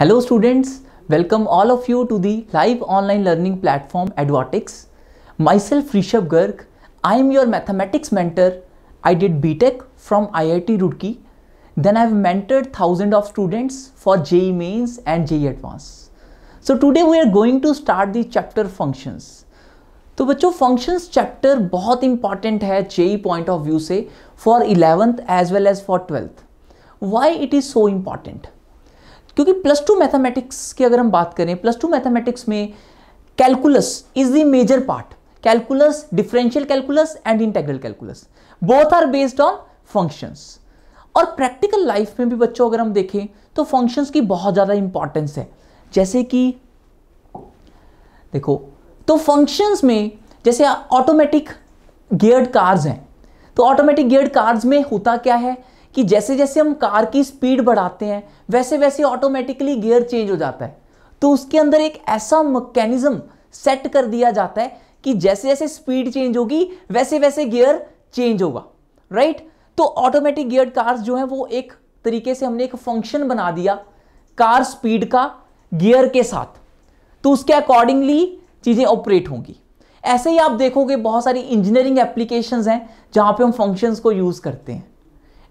Hello students welcome all of you to the live online learning platform Edvatics myself Rishabh Garg I am your mathematics mentor I did B Tech from I I T Roorkee then I have mentored thousand of students for JEE mains and JEE advance so today we are going to start the chapter functions तो बच्चों functions chapter बहुत important है JEE point of view से for eleventh as well as for twelfth why it is so important क्योंकि plus two mathematics की अगर हम बात करें प्लस टू मैथमेटिक्स में calculus is the major part calculus differential calculus and integral calculus both are based on functions और practical life में भी बच्चों अगर हम देखें तो फंक्शंस की बहुत ज़्यादा इंपॉर्टेंस है जैसे कि देखो तो फंक्शंस में जैसे ऑटोमेटिक गियर्ड कार्स हैं तो ऑटोमेटिक गियर्ड कार्स में होता क्या है कि जैसे जैसे हम कार की स्पीड बढ़ाते हैं वैसे वैसे ऑटोमेटिकली गियर चेंज हो जाता है तो उसके अंदर एक ऐसा मैकेनिज्म सेट कर दिया जाता है कि जैसे जैसे स्पीड चेंज होगी वैसे वैसे गियर चेंज होगा राइट तो ऑटोमेटिक गियर कार्स जो है वो एक तरीके से हमने एक फंक्शन बना दिया कार स्पीड का गियर के साथ तो उसके अकॉर्डिंगली चीज़ें ऑपरेट होंगी ऐसे ही आप देखोगे बहुत सारी इंजीनियरिंग एप्लीकेशंस हैं जहां पे हम फंक्शंस को यूज़ करते हैं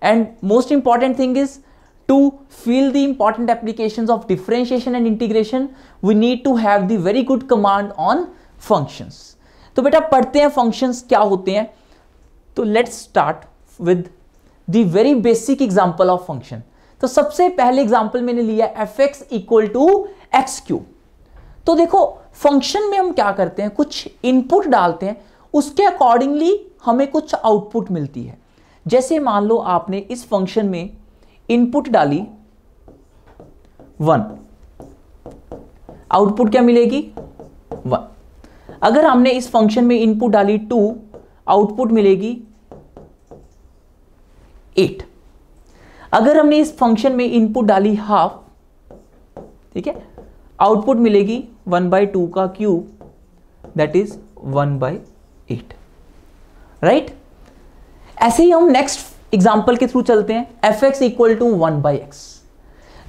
and most important thing is to feel the important applications of differentiation and integration we need to have the very good command on functions to beta padhte hain functions kya hote hain to let's start with the very basic example of function to sabse pehle example maine liya fx equal to x cube to dekho function mein hum kya karte hain kuch input dalte hain uske accordingly hame kuch output milti hai जैसे मान लो आपने इस function में input डाली one output क्या मिलेगी one अगर हमने इस फंक्शन में इनपुट डाली टू आउटपुट मिलेगी एट अगर हमने इस फंक्शन में इनपुट डाली हाफ ठीक है आउटपुट मिलेगी वन बाई टू का cube that is one by eight right ऐसे ही हम नेक्स्ट एग्जाम्पल के थ्रू चलते हैं F x equal to one by X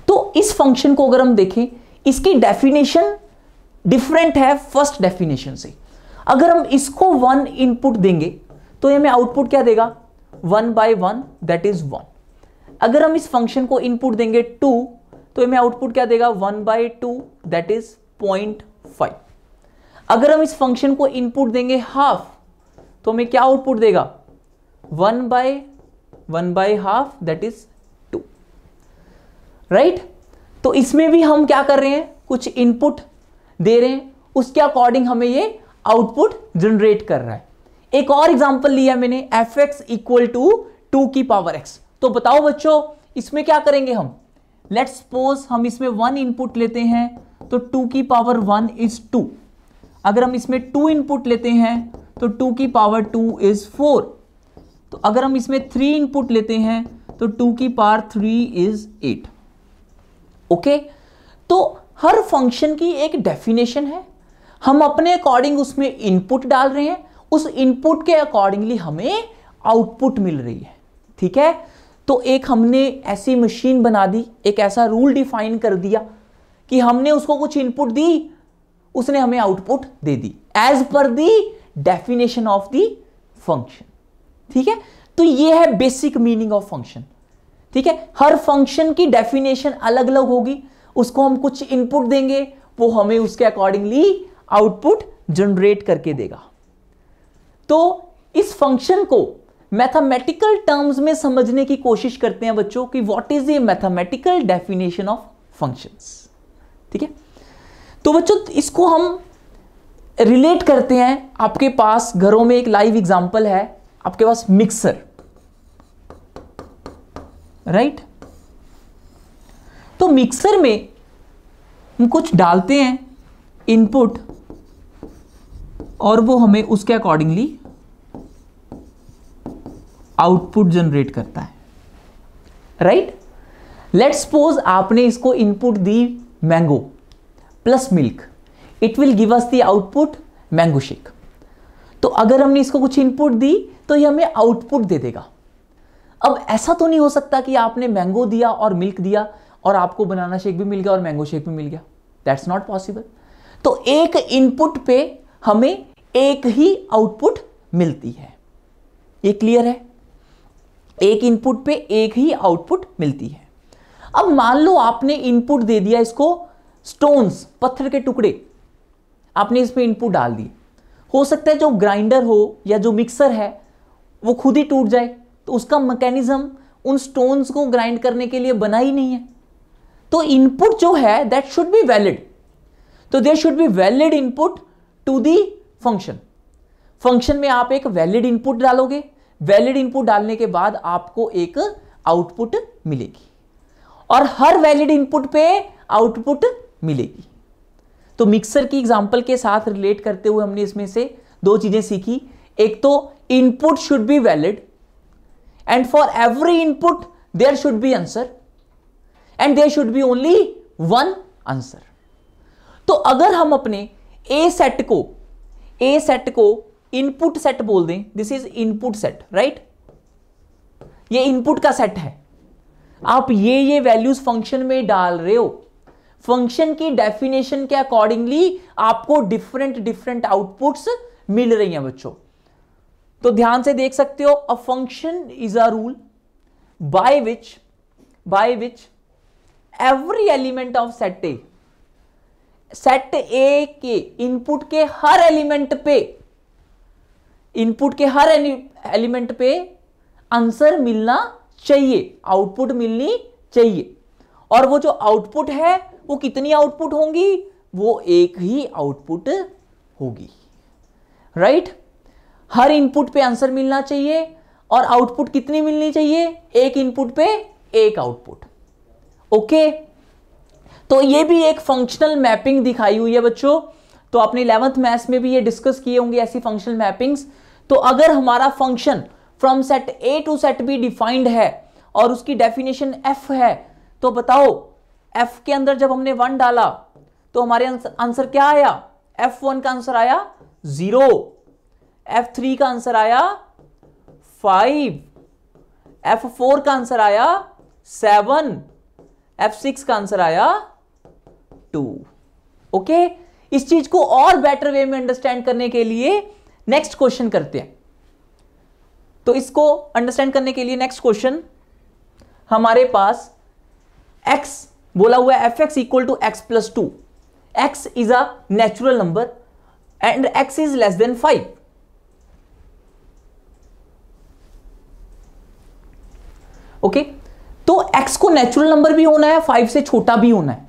तो इस फंक्शन को अगर हम देखें इसकी डेफिनेशन डिफरेंट है फर्स्ट डेफिनेशन से अगर हम इसको वन इनपुट देंगे तो ये हमें आउटपुट क्या देगा one by one that is one अगर हम इस फंक्शन को इनपुट देंगे टू तो हमें आउटपुट क्या देगा one by two that is point five अगर हम इस फंक्शन को इनपुट देंगे हाफ तो हमें क्या आउटपुट देगा one by one by half that is two right तो इसमें भी हम क्या कर रहे हैं कुछ इनपुट दे रहे हैं उसके अकॉर्डिंग हमें ये आउटपुट जनरेट कर रहा है एक और एग्जाम्पल लिया मैंने F x equal to two की पावर एक्स तो बताओ बच्चों इसमें क्या करेंगे हम लेट सपोज हम इसमें वन इनपुट लेते हैं तो टू की पावर वन इज टू अगर हम इसमें टू इनपुट लेते हैं तो टू की पावर टू इज फोर तो अगर हम इसमें थ्री इनपुट लेते हैं तो टू की power three is eight okay तो हर फंक्शन की एक डेफिनेशन है हम अपने अकॉर्डिंग उसमें इनपुट डाल रहे हैं उस इनपुट के अकॉर्डिंगली हमें आउटपुट मिल रही है ठीक है तो एक हमने ऐसी मशीन बना दी एक ऐसा रूल डिफाइन कर दिया कि हमने उसको कुछ इनपुट दी उसने हमें आउटपुट दे दी as per the definition of the function ठीक है तो ये है बेसिक मीनिंग ऑफ फंक्शन ठीक है हर फंक्शन की डेफिनेशन अलग अलग होगी उसको हम कुछ इनपुट देंगे वो हमें उसके अकॉर्डिंगली आउटपुट जनरेट करके देगा तो इस फंक्शन को मैथमेटिकल टर्म्स में समझने की कोशिश करते हैं बच्चों कि what is a mathematical definition of functions ठीक है तो बच्चों इसको हम रिलेट करते हैं आपके पास घरों में एक लाइव एग्जांपल है आपके पास मिक्सर राइट तो मिक्सर में हम कुछ डालते हैं इनपुट और वो हमें उसके अकॉर्डिंगली आउटपुट जनरेट करता है राइट लेट्स सपोज आपने इसको इनपुट दी mango plus milk it will give us the output mango shake तो अगर हमने इसको कुछ इनपुट दी तो ये हमें आउटपुट दे देगा अब ऐसा तो नहीं हो सकता कि आपने मैंगो दिया और मिल्क दिया और आपको बनाना शेक भी मिल गया और मैंगो शेक भी मिल गया दैट्स नॉट पॉसिबल तो एक इनपुट पे हमें एक ही आउटपुट मिलती है ये क्लियर है एक इनपुट पे एक ही आउटपुट मिलती है अब मान लो आपने इनपुट दे दिया इसको स्टोन्स पत्थर के टुकड़े आपने इसमें इनपुट डाल दिए हो सकता है जो ग्राइंडर हो या जो मिक्सर है वो खुद ही टूट जाए तो उसका मैकेनिज्म उन स्टोन्स को ग्राइंड करने के लिए बना ही नहीं है तो इनपुट जो है दैट शुड बी वैलिड तो there should be valid input to the function function में आप एक वैलिड इनपुट डालोगे वैलिड इनपुट डालने के बाद आपको एक आउटपुट मिलेगी और हर वैलिड इनपुट पे आउटपुट मिलेगी तो मिक्सर की एग्जाम्पल के साथ रिलेट करते हुए हमने इसमें से दो चीज़ें सीखी एक तो input should be valid and for every input there should be answer and there should be only one answer तो अगर हम अपने ए सेट को ए सेट को इनपुट सेट बोल दें this is input set right ये इनपुट का सेट है आप ये ये वैल्यूज फंक्शन में डाल रहे हो फंक्शन की डेफिनेशन के अकॉर्डिंगली आपको डिफरेंट डिफरेंट आउटपुट्स मिल रही हैं बच्चों तो ध्यान से देख सकते हो a function is a rule by which by which every element of set A set A के इनपुट के हर एलिमेंट पे इनपुट के हर एलिमेंट पे आंसर मिलना चाहिए आउटपुट मिलनी चाहिए और वो जो आउटपुट है वो कितनी आउटपुट होंगी वो एक ही आउटपुट होगी राइट right? हर इनपुट पे आंसर मिलना चाहिए और आउटपुट कितनी मिलनी चाहिए एक इनपुट पे एक आउटपुट ओके तो ये भी एक फंक्शनल मैपिंग दिखाई हुई है बच्चों तो आपने इलेवंथ मैथ्स में भी ये डिस्कस किए होंगे ऐसी फंक्शनल मैपिंग्स तो अगर हमारा function from set A to set B defined है और उसकी डेफिनेशन एफ है तो बताओ एफ के अंदर जब हमने वन डाला तो हमारे आंसर क्या आया एफ वन का आंसर आया जीरो एफ थ्री का आंसर आया फाइव एफ फोर का आंसर आया सेवन एफ सिक्स का आंसर आया टू ओके इस चीज को और बेटर वे में अंडरस्टैंड करने के लिए नेक्स्ट क्वेश्चन करते हैं तो इसको अंडरस्टैंड करने के लिए नेक्स्ट क्वेश्चन हमारे पास एक्स बोला हुआ है F x equal to X plus two X is a natural number and X is less than five okay तो एक्स को नेचुरल नंबर भी होना है फाइव से छोटा भी होना है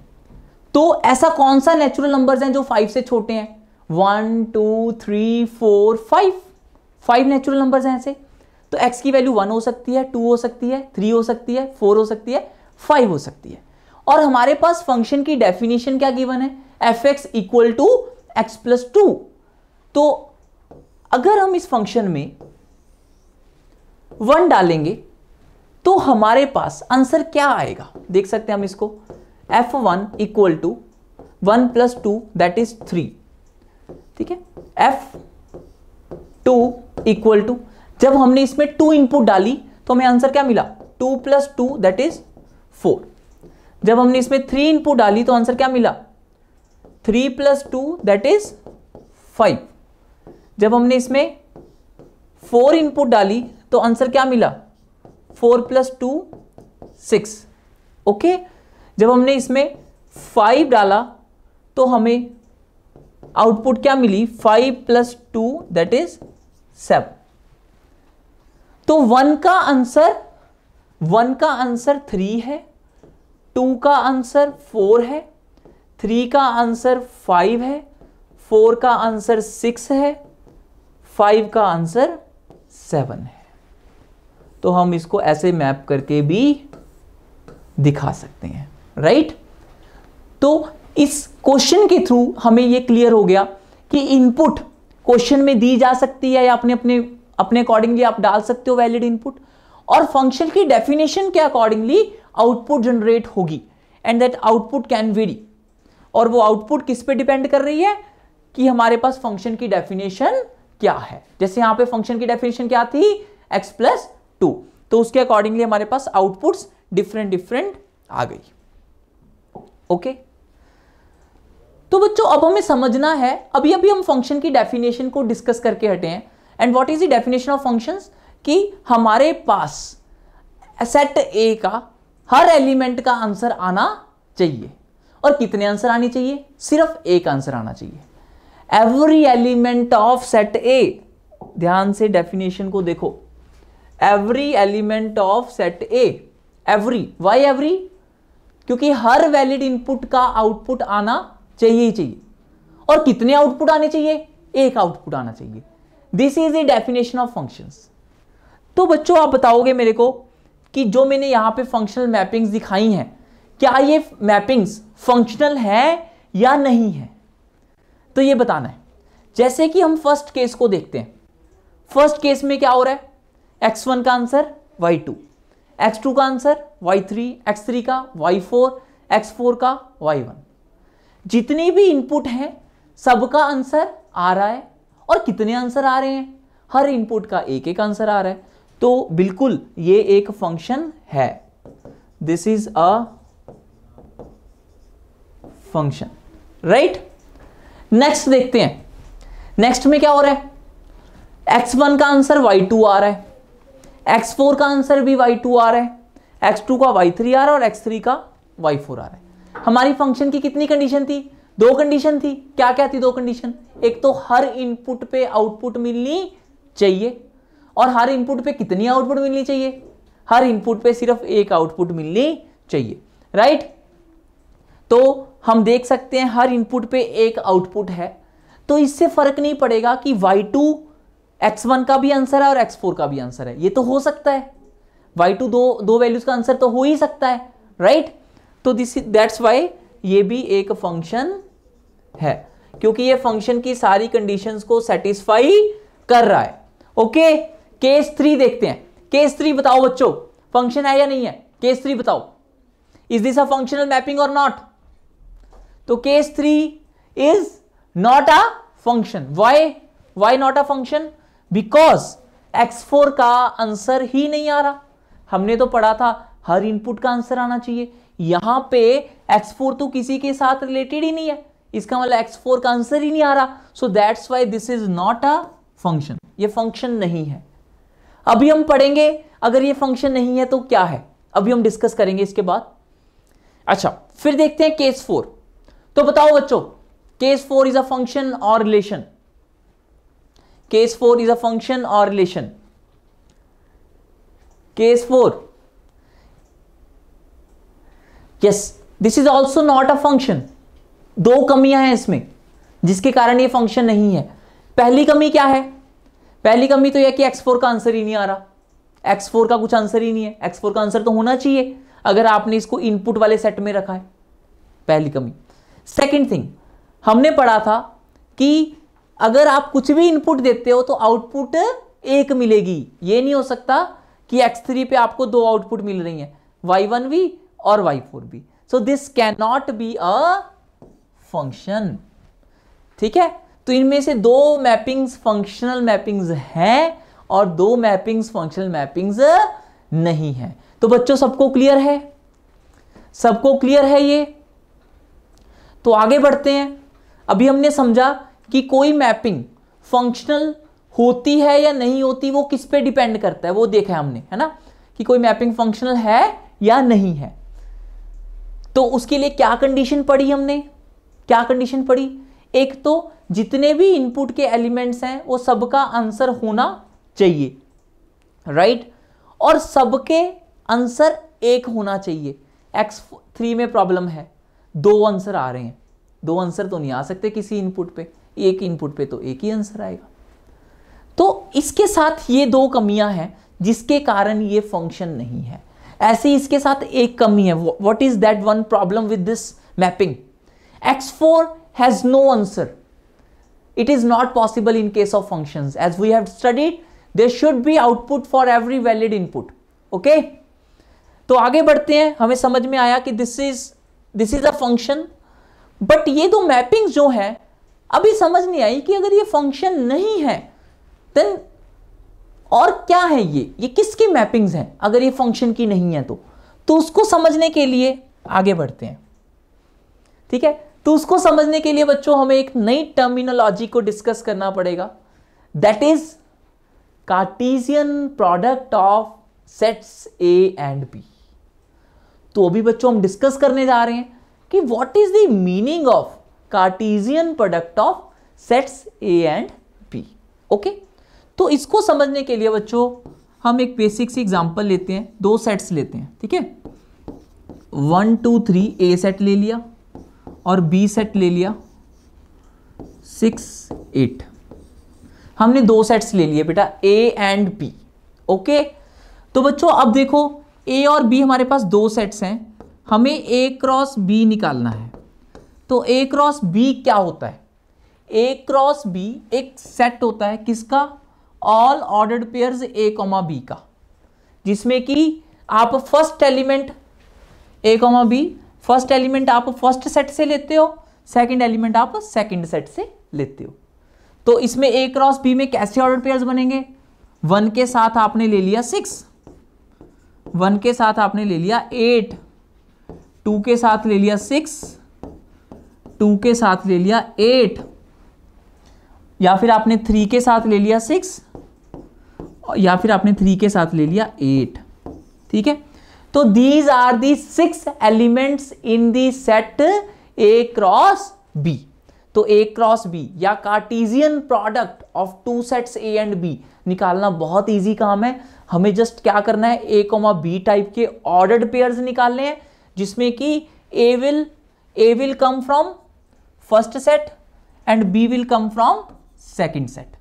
तो ऐसा कौन सा नेचुरल नंबर्स हैं जो फाइव से छोटे हैं one two three four five five natural numbers हैं ऐसे तो एक्स की वैल्यू वन हो सकती है टू हो सकती है थ्री हो सकती है फोर हो सकती है फाइव हो सकती है और हमारे पास फंक्शन की डेफिनेशन क्या गिवन है F x equal to X plus two तो अगर हम इस फंक्शन में वन डालेंगे तो हमारे पास आंसर क्या आएगा देख सकते हैं हम इसको F one equal to one plus two that is three ठीक है एफ टू इक्वल टू जब हमने इसमें टू इनपुट डाली तो हमें आंसर क्या मिला two plus two that is four जब हमने इसमें थ्री इनपुट डाली तो आंसर क्या मिला three plus two that is five जब हमने इसमें फोर इनपुट डाली तो आंसर क्या मिला four plus two six okay जब हमने इसमें फाइव डाला तो हमें आउटपुट क्या मिली five plus two that is seven तो वन का आंसर वन का आंसर थ्री है टू का आंसर फोर है थ्री का आंसर फाइव है फोर का आंसर सिक्स है फाइव का आंसर सेवन है तो हम इसको ऐसे मैप करके भी दिखा सकते हैं राइट तो इस क्वेश्चन के थ्रू हमें ये क्लियर हो गया कि इनपुट क्वेश्चन में दी जा सकती है या अपने अपने अपने अकॉर्डिंगली आप डाल सकते हो वैलिड इनपुट और फंक्शन की डेफिनेशन के अकॉर्डिंगली आउटपुट जनरेट होगी and that output can vary और वो आउटपुट किस पे डिपेंड कर रही है कि हमारे पास फंक्शन की डेफिनेशन क्या है जैसे यहां पे फंक्शन की डेफिनेशन क्या थी x प्लस टू तो उसके अकॉर्डिंगली हमारे पास आउटपुट्स डिफरेंट डिफरेंट आ गई ओके तो बच्चों अब हमें समझना है अभी अभी हम फंक्शन की डेफिनेशन को डिस्कस करके हटे हैं and what is the definition of functions कि हमारे पास सेट ए का हर एलिमेंट का आंसर आना चाहिए और कितने आंसर आने चाहिए सिर्फ एक आंसर आना चाहिए every element of set A ध्यान से डेफिनेशन को देखो every element of set A every y every क्योंकि हर वैलिड इनपुट का आउटपुट आना चाहिए ही चाहिए और कितने आउटपुट आने चाहिए एक आउटपुट आना चाहिए this is a definition of functions तो बच्चों आप बताओगे मेरे को कि जो मैंने यहां पे फंक्शनल मैपिंग्स दिखाई हैं क्या ये मैपिंग्स फंक्शनल है या नहीं है तो ये बताना है जैसे कि हम फर्स्ट केस को देखते हैं फर्स्ट केस में क्या हो रहा है एक्स वन का answer y two x two का answer y three x three का वाई फोर एक्स फोर का वाई वन जितने भी इनपुट हैं सबका आंसर आ रहा है और कितने आंसर आ रहे हैं हर इनपुट का एक एक आंसर आ रहा है तो बिल्कुल ये एक फंक्शन है this is a function right next देखते हैं नेक्स्ट में क्या हो रहा है एक्स वन का आंसर वाई टू आ रहा है एक्स फोर का आंसर भी वाई टू आ रहा है एक्स टू का वाई थ्री आ रहा है और एक्स थ्री का वाई फोर आ रहा है हमारी फंक्शन की कितनी कंडीशन थी दो कंडीशन थी क्या क्या थी दो कंडीशन एक तो हर इनपुट पे आउटपुट मिलनी चाहिए और हर इनपुट पे कितनी आउटपुट मिलनी चाहिए हर इनपुट पे सिर्फ एक आउटपुट मिलनी चाहिए राइट तो हम देख सकते हैं हर इनपुट पे एक आउटपुट है तो इससे फर्क नहीं पड़ेगा कि y2 x1 का भी आंसर है और x4 का भी आंसर है ये तो हो सकता है y2 दो दो वैल्यूज का आंसर तो हो ही सकता है राइट तो दिस दैट्स वाई ये भी एक फंक्शन है क्योंकि ये फंक्शन की सारी कंडीशंस को सेटिस्फाई कर रहा है ओके okay? केस थ्री देखते हैं केस थ्री बताओ बच्चों फंक्शन है या नहीं है केस थ्री बताओ is this a functional mapping और नॉट तो case three is not a function why why not a function because x four का आंसर ही नहीं आ रहा हमने तो पढ़ा था हर इनपुट का आंसर आना चाहिए यहां पे एक्स फोर तो किसी के साथ रिलेटेड ही नहीं है इसका मतलब एक्स फोर का आंसर ही नहीं आ रहा so that's why this is not a function ये फंक्शन नहीं है अभी हम पढ़ेंगे अगर ये फंक्शन नहीं है तो क्या है अभी हम डिस्कस करेंगे इसके बाद अच्छा फिर देखते हैं केस फोर तो बताओ बच्चों case four is a function और relation case four is a function और relation case four yes this is also not a function दो कमियां हैं इसमें जिसके कारण ये फंक्शन नहीं है पहली कमी क्या है पहली कमी तो यह कि फोर का आंसर ही नहीं आ रहा फोर का कुछ आंसर ही नहीं है फोर का आंसर तो होना चाहिए अगर आपने इसको इनपुट वाले सेट में रखा है पहली कमी सेकेंड थिंग हमने पढ़ा था कि अगर आप कुछ भी इनपुट देते हो तो आउटपुट एक मिलेगी ये नहीं हो सकता कि X3 पे आपको दो आउटपुट मिल रही हैं भी और भी so this can not be a function ठीक है तो इनमें से दो मैपिंग्स फंक्शनल मैपिंग्स हैं और दो मैपिंग्स फंक्शनल मैपिंग्स नहीं है तो बच्चों सबको क्लियर है सबको क्लियर है ये तो आगे बढ़ते हैं अभी हमने समझा कि कोई मैपिंग फंक्शनल होती है या नहीं होती वो किस पे डिपेंड करता है वो देखा है हमने है ना कि कोई मैपिंग फंक्शनल है या नहीं है तो उसके लिए क्या कंडीशन पड़ी हमने क्या कंडीशन पड़ी एक तो जितने भी इनपुट के एलिमेंट्स हैं वो सबका आंसर होना चाहिए राइट right? और सबके आंसर एक होना चाहिए एक्स थ्री में प्रॉब्लम है दो आंसर आ रहे हैं दो आंसर तो नहीं आ सकते किसी इनपुट पे एक इनपुट पे तो एक ही आंसर आएगा तो इसके साथ ये दो कमियां हैं जिसके कारण ये फंक्शन नहीं है ऐसे इसके साथ एक कमी है what is that one problem with this mapping x four has no answer. It is not possible in case of functions. As we have studied, there should be output for every valid input. Okay okay? तो आगे बढ़ते हैं हमें समझ में आया कि this is this is a function but ये दो मैपिंग जो है अभी समझ नहीं आई कि अगर ये फंक्शन नहीं है देन और क्या है ये ये किसकी मैपिंग्स हैं अगर ये फंक्शन की नहीं है तो तो उसको समझने के लिए आगे बढ़ते हैं ठीक है तो उसको समझने के लिए बच्चों हमें एक नई टर्मिनोलॉजी को डिस्कस करना पड़ेगा that is Cartesian product of sets A and B तो अभी बच्चों हम डिस्कस करने जा रहे हैं कि what is the meaning of Cartesian product of sets A and B okay तो इसको समझने के लिए बच्चों हम एक बेसिक सी एग्जांपल लेते हैं दो सेट्स लेते हैं ठीक है one two three A set ले लिया और बी सेट ले लिया सिक्स एट हमने दो सेट्स ले लिए बेटा ए एंड बी ओके तो बच्चों अब देखो ए और बी हमारे पास दो सेट्स हैं हमें ए क्रॉस बी निकालना है तो ए क्रॉस बी क्या होता है ए क्रॉस बी एक सेट होता है किसका all ordered pair A comma B का जिसमें कि आप first element A comma B first element आप फर्स्ट सेट से लेते हो सेकंड एलिमेंट आप सेकंड सेट से लेते हो तो इसमें ए क्रॉस बी में कैसे ऑर्डर पेयर्स बनेंगे वन के साथ आपने ले लिया सिक्स वन के साथ आपने ले लिया एट टू के साथ ले लिया सिक्स टू के साथ ले लिया एट या फिर आपने थ्री के साथ ले लिया सिक्स या फिर आपने थ्री के साथ ले लिया एट ठीक है तो these are the six elements in the set A cross B तो ए क्रॉस बी या Cartesian product of two sets A and B निकालना बहुत इजी काम है हमें जस्ट क्या करना है ए कोमा बी टाइप के ऑर्डर्ड पेयर्स निकालने हैं जिसमें कि A will A will come from first set and B will come from second set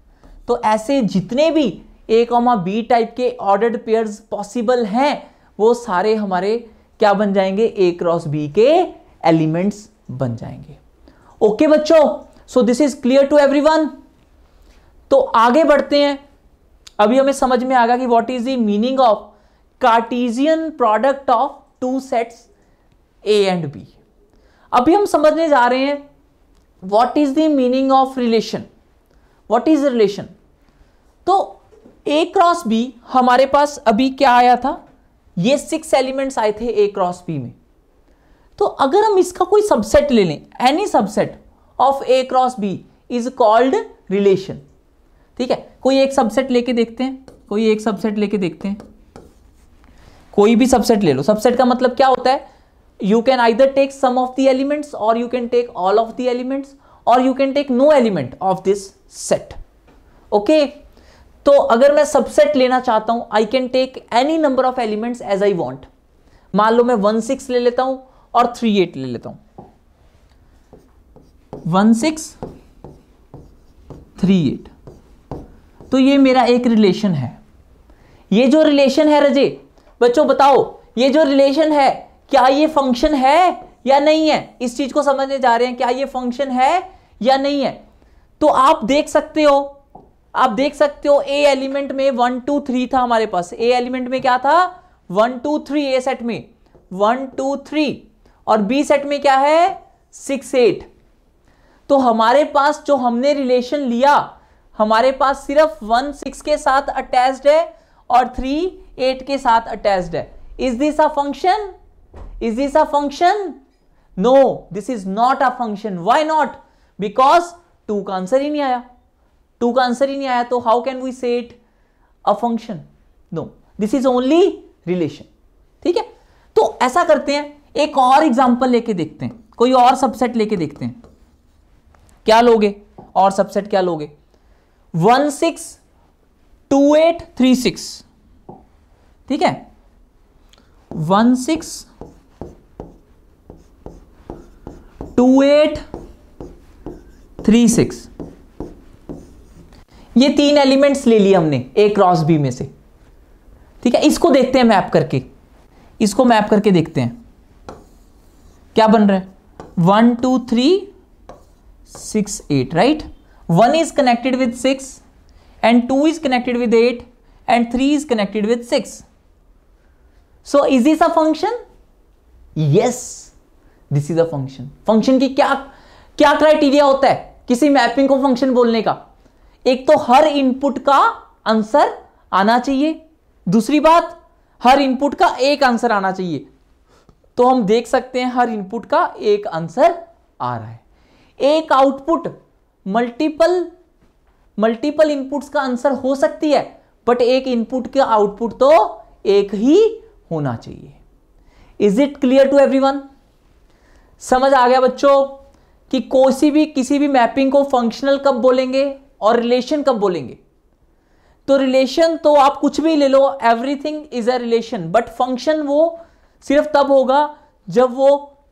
तो ऐसे जितने भी ए कॉमा बी टाइप के ऑर्डर्ड पेयर्स पॉसिबल हैं वो सारे हमारे क्या बन जाएंगे ए क्रॉस बी के एलिमेंट्स बन जाएंगे ओके बच्चों so this is clear to every तो आगे बढ़ते हैं अभी हमें समझ में आ गया कि what is the meaning of Cartesian product of two sets A and B अभी हम समझने जा रहे हैं what is the meaning of relation what is relation तो ए क्रॉस बी हमारे पास अभी क्या आया था ये सिक्स एलिमेंट्स आए थे ए क्रॉस बी में तो अगर हम इसका कोई सबसेट ले लें any subset of A cross B is called relation ठीक है कोई एक सबसेट लेके देखते हैं कोई एक सबसेट लेके देखते हैं कोई भी सबसेट ले लो सबसेट का मतलब क्या होता है you can either take some of the elements और you can take all of the elements और you can take no element of this set okay तो अगर मैं सबसेट लेना चाहता हूं I can take any number of elements as I want मान लो मैं वन सिक्स ले लेता हूं और थ्री एट ले लेता हूं वन सिक्स थ्री एट तो ये मेरा एक रिलेशन है ये जो रिलेशन है रजे बच्चों बताओ ये जो रिलेशन है क्या ये फंक्शन है या नहीं है इस चीज को समझने जा रहे हैं क्या ये फंक्शन है या नहीं है तो आप देख सकते हो आप देख सकते हो ए एलिमेंट में वन टू थ्री था हमारे पास ए एलिमेंट में क्या था one two three A set में वन टू थ्री और बी सेट में क्या है सिक्स एट तो हमारे पास जो हमने रिलेशन लिया हमारे पास सिर्फ वन सिक्स के साथ अटैच्ड है और थ्री एट के साथ अटैच्ड है is this a function is this a function no this is not a function why not because two का आंसर ही नहीं आया टू का आंसर ही नहीं आया तो how can we set a function no this is only relation ठीक है तो ऐसा करते हैं एक और एग्जाम्पल लेके देखते हैं कोई और सबसेट लेके देखते हैं क्या लोगे और सबसेट क्या लोगे one six two eight three six ठीक है one six two eight three six ये तीन एलिमेंट्स ले लिए हमने ए क्रॉस बी में से ठीक है इसको देखते हैं मैप करके इसको मैप करके देखते हैं क्या बन रहा है one two three six eight right one is connected with six and two is connected with eight and three is connected with six so is is a function yes this is a function function की क्या क्या criteria होता है किसी mapping को function बोलने का एक तो हर इनपुट का आंसर आना चाहिए दूसरी बात हर इनपुट का एक आंसर आना चाहिए तो हम देख सकते हैं हर इनपुट का एक आंसर आ रहा है एक आउटपुट मल्टीपल मल्टीपल इनपुट्स का आंसर हो सकती है बट एक इनपुट का आउटपुट तो एक ही होना चाहिए is it clear to everyone समझ आ गया बच्चों कि कोई भी किसी भी मैपिंग को फंक्शनल कब बोलेंगे और रिलेशन कब बोलेंगे तो रिलेशन तो आप कुछ भी ले लो everything is a relation but function वो सिर्फ तब होगा जब वो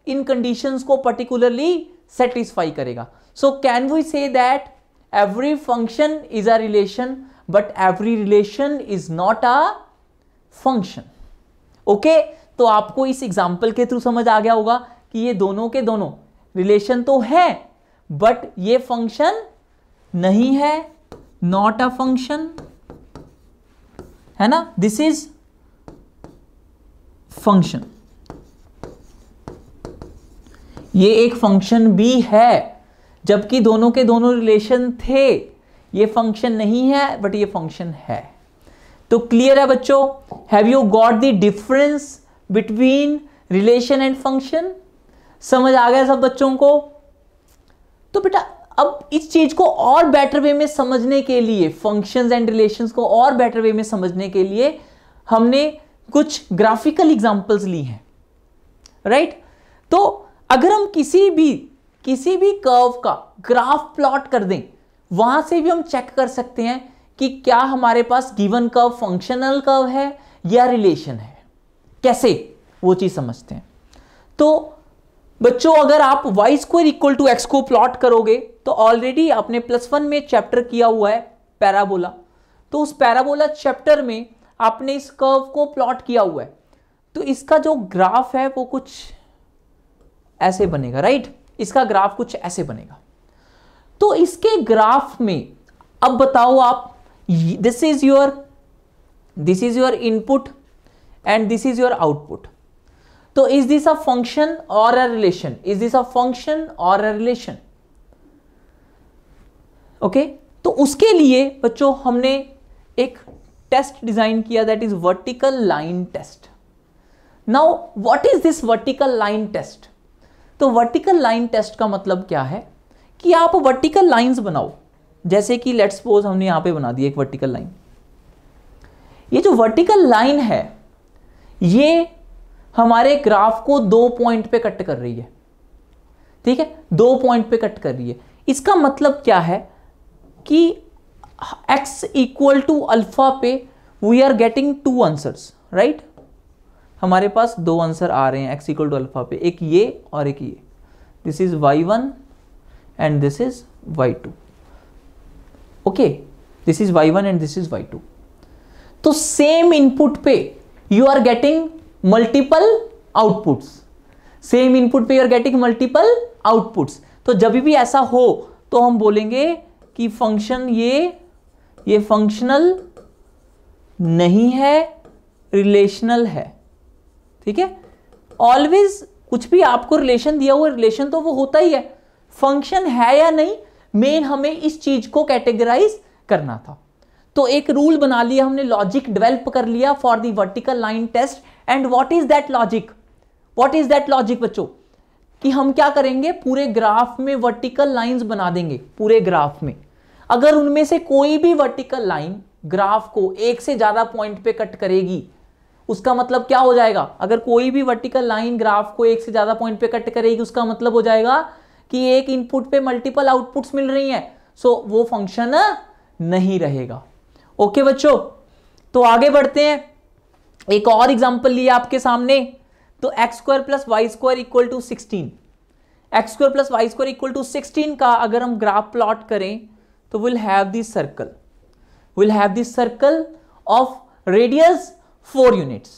इन कंडीशंस को पर्टिकुलरली सेटिस्फाई करेगा so can we say that every function is a relation but every relation is not a function okay तो आपको इस एग्जाम्पल के थ्रू समझ आ गया होगा कि ये दोनों के दोनों रिलेशन तो है बट ये फंक्शन नहीं है नॉट अ फंक्शन है ना दिस इज फंक्शन ये एक फंक्शन भी है जबकि दोनों के दोनों रिलेशन थे ये फंक्शन नहीं है बट ये फंक्शन है तो क्लियर है बच्चों have you got the difference between relation and function समझ आ गया सब बच्चों को तो बेटा अब इस चीज को और बेटर वे में समझने के लिए फंक्शंस एंड रिलेशंस को और बेटर वे में समझने के लिए हमने कुछ ग्राफिकल एग्जांपल्स ली हैं राइट right? तो अगर हम किसी भी किसी भी कर्व का ग्राफ प्लॉट कर दें वहां से भी हम चेक कर सकते हैं कि क्या हमारे पास गिवन कर्व फंक्शनल कर्व है या रिलेशन है कैसे वो चीज समझते हैं तो बच्चों अगर आप y square equal to x को प्लॉट करोगे तो ऑलरेडी आपने प्लस वन में चैप्टर किया हुआ है पैराबोला तो उस पैराबोला चैप्टर में आपने इस कर्व को प्लॉट किया हुआ है तो इसका जो ग्राफ है वो कुछ ऐसे बनेगा राइट इसका ग्राफ कुछ ऐसे बनेगा तो इसके ग्राफ में अब बताओ आप this is your this is your input and this is your output तो इज दिस अ फंक्शन और a relation is this a function और अ रिलेशन ओके तो उसके लिए बच्चों हमने एक टेस्ट डिजाइन किया that is vertical line test now what is this vertical line test तो वर्टिकल लाइन टेस्ट का मतलब क्या है कि आप वर्टिकल लाइंस बनाओ जैसे कि लेट्स सपोज हमने यहां पे बना दी एक वर्टिकल लाइन ये जो वर्टिकल लाइन है ये हमारे ग्राफ को दो पॉइंट पे कट कर रही है ठीक है दो पॉइंट पे कट कर रही है इसका मतलब क्या है कि x इक्वल टू अल्फा पे we are getting two answers right हमारे पास दो आंसर आ रहे हैं x इक्वल टू अल्फा पे एक ये और एक ये this is y one and this is y two okay this is y one and this is y two तो सेम इनपुट पे you are getting multiple outputs same input पे you are getting multiple outputs तो जब भी ऐसा हो तो हम बोलेंगे कि फंक्शन ये ये फंक्शनल नहीं है रिलेशनल है ठीक है ऑलवेज कुछ भी आपको रिलेशन दिया हुआ रिलेशन तो वो होता ही है फंक्शन है या नहीं मेन हमें इस चीज को कैटेगराइज करना था तो एक रूल बना लिया हमने लॉजिक डेवलप कर लिया for the vertical line test and what is that logic what is that logic बच्चों कि हम क्या करेंगे पूरे ग्राफ में वर्टिकल लाइंस बना देंगे पूरे ग्राफ में अगर उनमें से कोई भी वर्टिकल लाइन ग्राफ को एक से ज़्यादा पॉइंट पे कट करेगी उसका मतलब क्या हो जाएगा अगर कोई भी वर्टिकल लाइन ग्राफ को एक से ज़्यादा पॉइंट पे कट करेगी उसका मतलब हो जाएगा कि एक इनपुट पे मल्टीपल आउटपुट्स मिल रही हैं सो so, वो फंक्शन नहीं रहेगा ओके बच्चों तो आगे बढ़ते हैं एक और एग्जाम्पल लिया आपके सामने तो x square plus y square equal to sixteen x square plus y square equal to sixteen का अगर हम ग्राफ प्लॉट करें तो will have this circle will have this circle of radius four units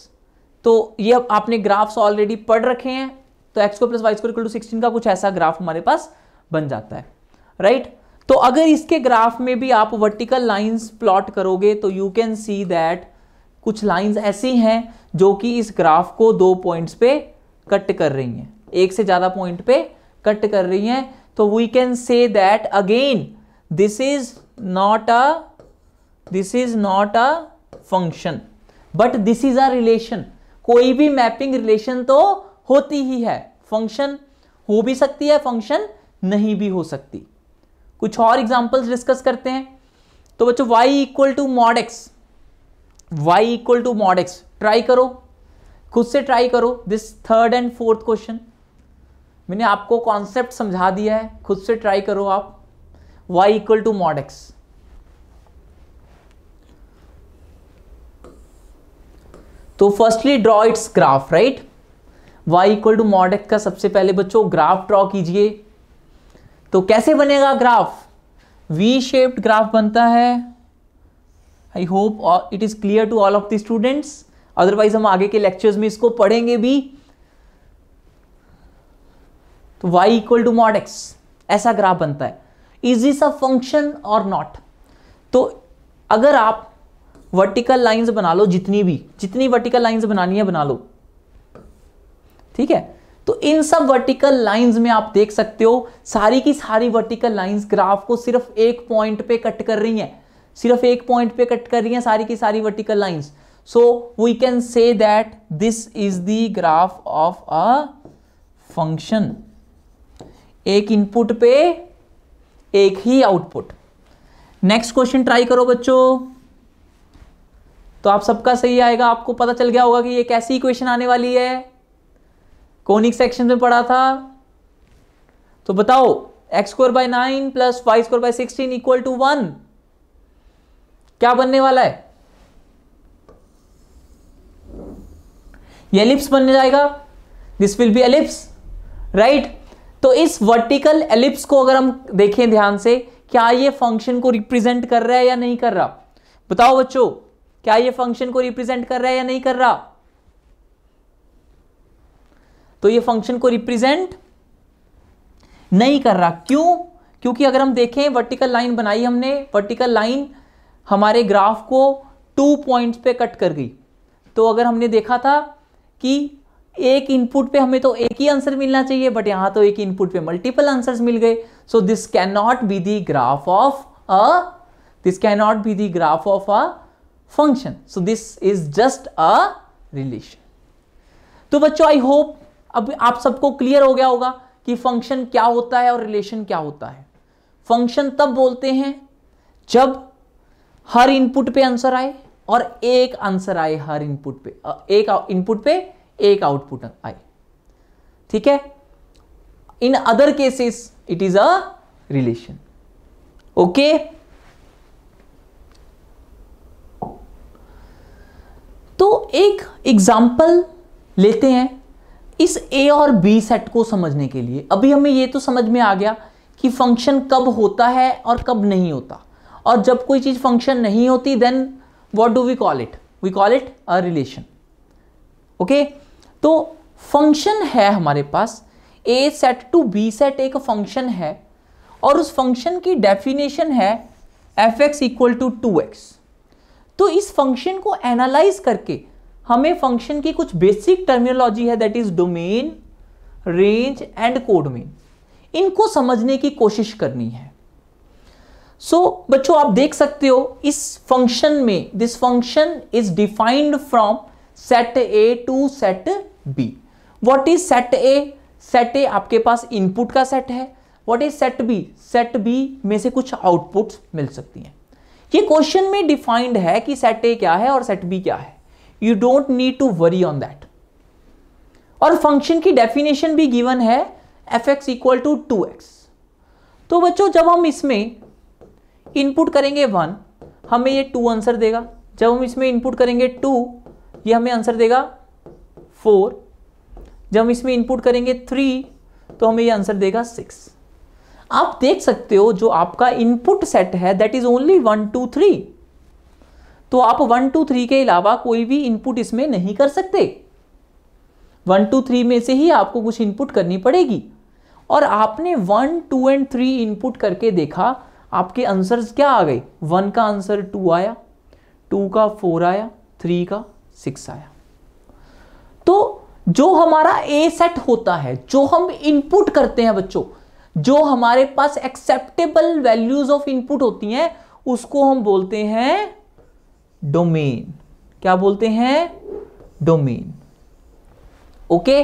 तो ये आपने ग्राफ्स ऑलरेडी पढ़ रखे हैं तो x square plus y square equal to sixteen का कुछ ऐसा ग्राफ हमारे पास बन जाता है राइट right? तो अगर इसके ग्राफ में भी आप वर्टिकल लाइंस प्लॉट करोगे तो यू कैन सी दैट कुछ लाइंस ऐसी हैं जो कि इस ग्राफ को दो पॉइंट्स पे कट कर रही हैं एक से ज़्यादा पॉइंट पे कट कर रही हैं तो we can say that again this is not a this is not a function but this is a relation कोई भी मैपिंग रिलेशन तो होती ही है फंक्शन हो भी सकती है फंक्शन नहीं भी हो सकती कुछ और एग्जाम्पल्स डिस्कस करते हैं तो बच्चों y equal to mod x y equal to mod x try करो खुद से ट्राई करो this third and fourth question मैंने आपको कॉन्सेप्ट समझा दिया है खुद से ट्राई करो आप y equal to mod x तो firstly draw its graph right y equal to mod x का सबसे पहले बच्चों ग्राफ ड्रॉ कीजिए तो कैसे बनेगा ग्राफ वी शेप्ड ग्राफ बनता है I hope it is clear to all of the students otherwise हम आगे के लेक्चर्स में इसको पढ़ेंगे भी तो y equal to mod x ऐसा ग्राफ बनता है इज इज अ फंक्शन और नॉट तो अगर आप वर्टिकल लाइंस बना लो जितनी भी जितनी वर्टिकल लाइंस बनानी है बना लो ठीक है तो इन सब वर्टिकल लाइंस में आप देख सकते हो सारी की सारी वर्टिकल लाइंस ग्राफ को सिर्फ एक पॉइंट पे कट कर रही हैं सिर्फ एक पॉइंट पे कट कर रही हैं सारी की सारी vertical lines so we can say that this is the graph of a function एक इनपुट पे एक ही आउटपुट नेक्स्ट क्वेश्चन ट्राई करो बच्चों तो आप सबका सही आएगा आपको पता चल गया होगा कि ये कैसी इक्वेशन आने वाली है कोनिक सेक्शन में पढ़ा था तो बताओ x square by nine plus y square by sixteen equal to one क्या बनने वाला है ये एलिप्स बनने जाएगा this will be ellipse right तो इस वर्टिकल एलिप्स को अगर हम देखें ध्यान से क्या ये फंक्शन को रिप्रेजेंट कर रहा है या नहीं कर रहा बताओ बच्चों क्या ये फंक्शन को रिप्रेजेंट कर रहा है या नहीं कर रहा तो ये फंक्शन को रिप्रेजेंट नहीं कर रहा क्यों क्योंकि अगर हम देखें वर्टिकल लाइन बनाई हमने वर्टिकल लाइन हमारे ग्राफ को टू पॉइंट्स पे कट कर गई तो अगर हमने देखा था कि एक इनपुट पे हमें तो एक ही आंसर मिलना चाहिए बट यहां तो एक इनपुट पे मल्टीपल आंसर्स मिल गए so this can not be the graph of a this can not be the graph of a function so this is just a relation तो बच्चों आई होप अब आप सबको क्लियर हो गया होगा कि फंक्शन क्या होता है और रिलेशन क्या होता है फंक्शन तब बोलते हैं जब हर इनपुट पे आंसर आए और एक आंसर आए हर इनपुट पे एक इनपुट पे एक आउटपुट आए ठीक है in other cases it is a relation okay तो एक एग्जाम्पल लेते हैं इस ए और बी सेट को समझने के लिए अभी हमें यह तो समझ में आ गया कि फंक्शन कब होता है और कब नहीं होता और जब कोई चीज़ फंक्शन नहीं होती then what do we call it we call it a relation okay तो फंक्शन है हमारे पास A set to B set एक फंक्शन है और उस फंक्शन की डेफिनेशन है F x equal to two x तो इस फंक्शन को एनालाइज करके हमें फंक्शन की कुछ बेसिक टर्मिनोलॉजी है that is domain range and codomain इनको समझने की कोशिश करनी है सो so, बच्चों आप देख सकते हो इस फंक्शन में this function is defined from set A to set B what is set A set A आपके पास इनपुट का सेट है what is set B set B में से कुछ आउटपुट्स मिल सकती हैं ये क्वेश्चन में डिफाइंड है कि सेट ए क्या है और सेट बी क्या है you don't need to worry on that और फंक्शन की डेफिनेशन भी गिवन है F x equal to two x तो बच्चों जब हम इसमें इनपुट करेंगे वन हमें ये टू आंसर देगा जब हम इसमें इनपुट करेंगे टू ये हमें आंसर देगा फोर जब हम इसमें इनपुट करेंगे थ्री तो हमें ये आंसर देगा सिक्स आप देख सकते हो जो आपका इनपुट सेट है that is only one two three तो आप वन टू थ्री के अलावा कोई भी इनपुट इसमें नहीं कर सकते वन टू थ्री में से ही आपको कुछ इनपुट करनी पड़ेगी और आपने one two and three input करके देखा आपके आंसर्स क्या आ गए वन का आंसर टू आया टू का फोर आया थ्री का सिक्स आया तो जो हमारा ए सेट होता है जो हम इनपुट करते हैं बच्चों जो हमारे पास एक्सेप्टेबल वैल्यूज ऑफ इनपुट होती हैं उसको हम बोलते हैं डोमेन क्या बोलते हैं डोमेन ओके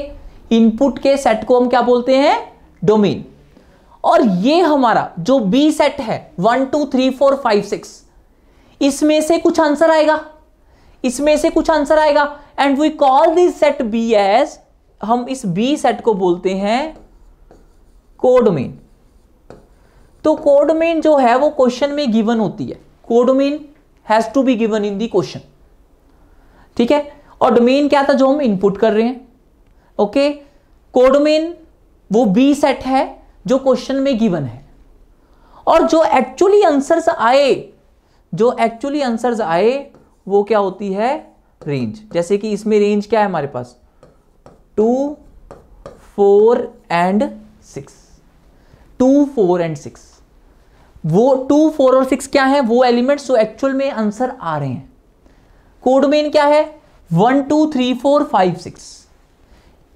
इनपुट के सेट को हम क्या बोलते हैं डोमेन और ये हमारा जो बी सेट है one two three four five six इसमें से कुछ आंसर आएगा इसमें से कुछ आंसर आएगा and we call this set B as हम इस बी सेट को बोलते हैं कोडमेन तो कोडमेन जो है वो क्वेश्चन में गिवन होती है codomain has to be given in the question ठीक है और डोमेन क्या था जो हम इनपुट कर रहे हैं ओके कोडमेन वो बी सेट है जो क्वेश्चन में गिवन है और जो एक्चुअली आंसर्स आए जो एक्चुअली आंसर्स आए वो क्या होती है रेंज जैसे कि इसमें रेंज क्या है हमारे पास two four and six two four and six वो टू फोर और सिक्स क्या है वो एलिमेंट्स जो एक्चुअल में आंसर आ रहे हैं कोड मेन क्या है one two three four five six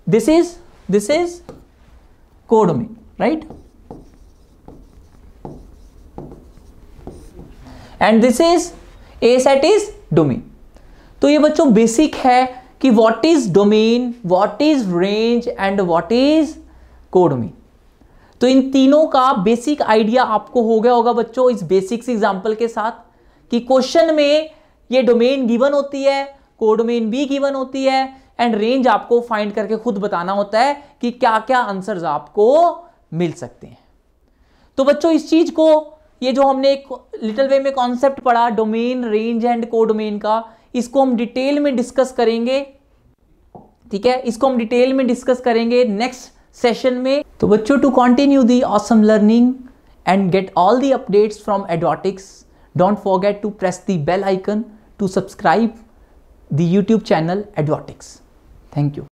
this is this is code right and this is A set is domain तो ये बच्चों बेसिक है कि what is domain what is range and what is codomain तो इन तीनों का बेसिक आइडिया आपको हो गया होगा बच्चों इस बेसिक्स एग्जाम्पल के साथ कि क्वेश्चन में ये डोमेन गिवन होती है कोडोमेन भी गिवन होती है एंड रेंज आपको फाइंड करके खुद बताना होता है कि क्या क्या आंसर्स आपको मिल सकते हैं तो बच्चों इस चीज़ को ये जो हमने एक लिटल वे में कॉन्सेप्ट पढ़ा domain range and codomain का इसको हम डिटेल में डिस्कस करेंगे ठीक है इसको हम डिटेल में डिस्कस करेंगे नेक्स्ट सेशन में तो बच्चों to continue the awesome learning and get all the updates from Edotics don't forget to press the bell icon to subscribe the YouTube channel Edotics thank you